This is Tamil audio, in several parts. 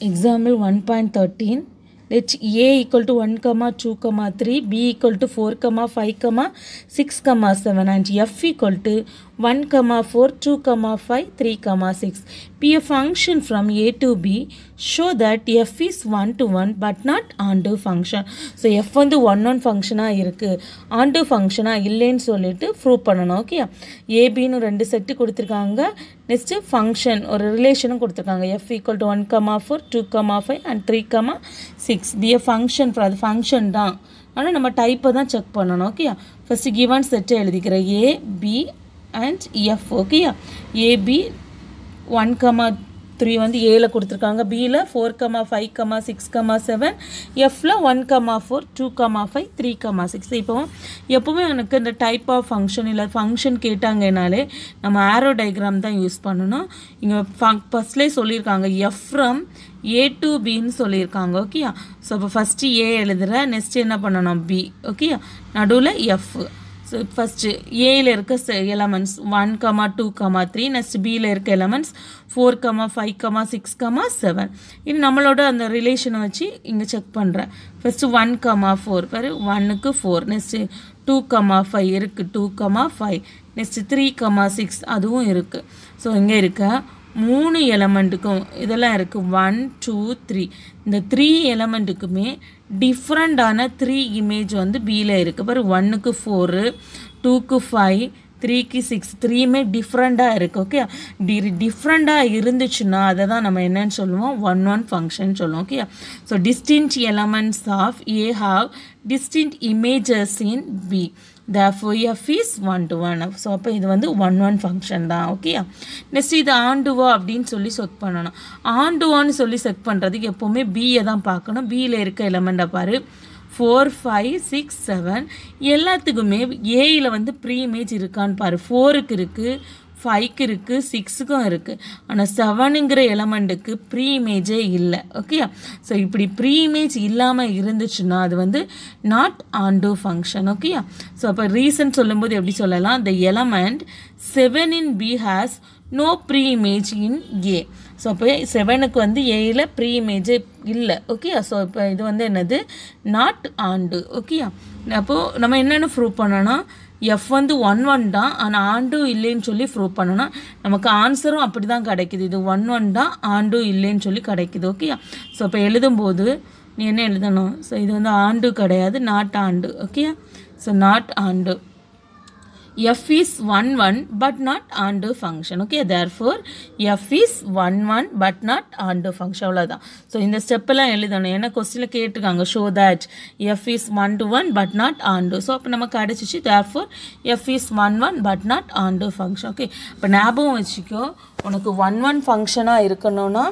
example 1.13 H A equal to one comma two comma three B equal to four comma five comma six comma seven and f equal to one comma four two comma five three comma six be a function from A to B show that f is one to one but not onto function so f வந்து ஒன் ஒன் ஃபங்க்ஷனாக இருக்குது ஆண்டு ஃபங்க்ஷனாக இல்லைன்னு சொல்லிட்டு ப்ரூவ் பண்ணணும் ஓகே ஏபின்னு ரெண்டு செட்டு கொடுத்துருக்காங்க நெக்ஸ்ட்டு ஃபங்க்ஷன் ஒரு ரிலேஷனும் கொடுத்துருக்காங்க f equal to one comma four two comma five and three comma six six be a function for அது ஃபங்க்ஷன் தான் ஆனால் நம்ம டைப்பை தான் செக் பண்ணணும் ஓகேயா ஃபஸ்ட்டு கிவன் செட்டை எழுதிக்கிறேன் ஏ பி அண்ட் எஃப் ஓகேயா ஏபி ஒன் கமா த்ரீ வந்து ஏல கொடுத்துருக்காங்க பியில் four comma five comma six comma seven எஃப்பில் one comma four two comma five three comma six இப்போ எப்போவுமே எனக்கு இந்த டைப் ஆஃப் ஃபங்க்ஷன் இல்லை ஃபங்க்ஷன் கேட்டாங்கனாலே நம்ம ஆரோ டைக்ராம் தான் யூஸ் பண்ணணும் இங்கே ஃபஸ்ட்லேயே சொல்லியிருக்காங்க எஃப்ரம் ஏ டு பின்னு சொல்லியிருக்காங்க ஓகேயா ஸோ இப்போ ஃபஸ்ட்டு ஏ எழுதுகிறேன் நெக்ஸ்ட் என்ன பண்ணணும் பி ஓகேயா நடுவில் எஃப் ஃபஸ்ட்டு ஏயில் இருக்க elements one comma two comma three next பியில் இருக்க elements four comma five comma six comma seven இது நம்மளோட அந்த ரிலேஷனை வச்சு இங்கே செக் பண்ணுறேன் ஃபஸ்ட்டு ஒன் கமா ஃபோர் பாரு ஒன்னுக்கு four next two comma five இருக்குது two comma five next three comma six அதுவும் இருக்குது ஸோ இங்கே இருக்க மூணு எலமெண்ட்டுக்கும் இதெல்லாம் இருக்குது ஒன் டூ த்ரீ இந்த த்ரீ எலமெண்ட்டுக்குமே டிஃப்ரெண்ட்டான த்ரீ இமேஜ் வந்து பியில் இருக்குது பாரு ஒன்னுக்கு ஃபோரு டூக்கு ஃபைவ் த்ரீக்கு சிக்ஸ் த்ரீயுமே டிஃப்ரெண்ட்டாக இருக்குது ஓகே டி டிஃப்ரெண்ட்டாக இருந்துச்சுன்னா அதை தான் நம்ம என்னென்னு சொல்லுவோம் ஒன் ஒன் ஃபங்க்ஷன் சொல்லுவோம் okay so distinct elements of A have distinct images in B the f is one to one of so அப்போ இது வந்து ஒன் ஒன் ஃபங்க்ஷன் தான் ஓகே நெக்ஸ்ட் இது ஆண்டுவோ அப்படின்னு சொல்லி செக் பண்ணணும் ஆண்டுவோன்னு சொல்லி செக் பண்ணுறதுக்கு எப்போவுமே பிஏ தான் பார்க்கணும் பியில் இருக்க எலமெண்ட்டை பாரு ஃபோர் ஃபைவ் சிக்ஸ் செவன் எல்லாத்துக்குமே ஏயில் வந்து ப்ரீ இமேஜ் இருக்கான்னு பாரு ஃபோருக்கு இருக்குது ஃபைவ்க்கு இருக்குது சிக்ஸுக்கும் இருக்குது ஆனால் செவனுங்கிற எலமெண்ட்டுக்கு ப்ரீ இமேஜே இல்லை ஓகேயா ஸோ இப்படி ப்ரீ இமேஜ் இல்லாமல் இருந்துச்சுன்னா அது வந்து நாட் ஆன் டூ ஃபங்க்ஷன் ஓகேயா ஸோ அப்போ ரீசன் சொல்லும்போது எப்படி சொல்லலாம் இந்த element seven in B has no pre image in A so அப்போ செவனுக்கு வந்து ஏயில் ப்ரீ இமேஜே இல்லை ஓகேயா ஸோ இப்போ இது வந்து என்னது நாட் ஆண்டு ஓகேயா அப்போது நம்ம என்னென்ன ப்ரூவ் பண்ணோன்னா எஃப் வந்து ஒன் ஒன் தான் ஆனால் ஆண்டும் இல்லைன்னு சொல்லி ப்ரூவ் பண்ணோன்னா நமக்கு ஆன்சரும் அப்படி தான் கிடைக்குது இது ஒன் ஒன் தான் ஆண்டும் இல்லைன்னு சொல்லி கிடைக்குது ஓகேயா ஸோ இப்போ எழுதும்போது நீ என்ன எழுதணும் ஸோ இது வந்து ஆண்டு கிடையாது நாட் ஆண்டு ஓகேயா so not onto f is 1 1 but not undo function okay therefore f is 1 1 but not undo function அவ்வளோதான் ஸோ இந்த ஸ்டெப்பெல்லாம் எழுதணும் ஏன்னா கொஸ்டினில் கேட்டிருக்காங்க show that f is one to one but not onto so அப்போ நம்ம கிடச்சிச்சு therefore f is one one but not onto function okay இப்போ ஞாபகம் வச்சுக்கோ உனக்கு ஒன் ஒன் ஃபங்க்ஷனாக இருக்கணும்னா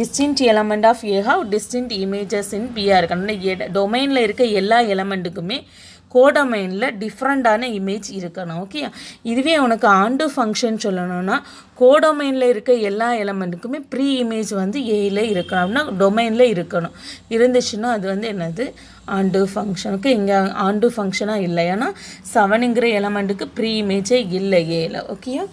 distinct element of A have distinct images in B are இருக்கணும் டொமைனில் இருக்க எல்லா எலமெண்ட்டுக்குமே கோடமைனில் டிஃப்ரெண்ட்டான இமேஜ் இருக்கணும் ஓகே இதுவே உனக்கு ஆண்டு ஃபங்க்ஷன் சொல்லணும்னா கோடொமைனில் இருக்க எல்லா எலமெண்ட்டுக்குமே ப்ரீ இமேஜ் வந்து ஏயில் இருக்கணும்னா டொமைனில் இருக்கணும் இருந்துச்சுன்னா அது வந்து என்னது ஆண்டு ஃபங்க்ஷனுக்கு இங்கே ஆண்டு ஃபங்க்ஷனாக இல்லை ஏன்னா செவனுங்கிற எலமெண்ட்டுக்கு ப்ரீ இமேஜே இல்லை ஏயில் ஓகேயா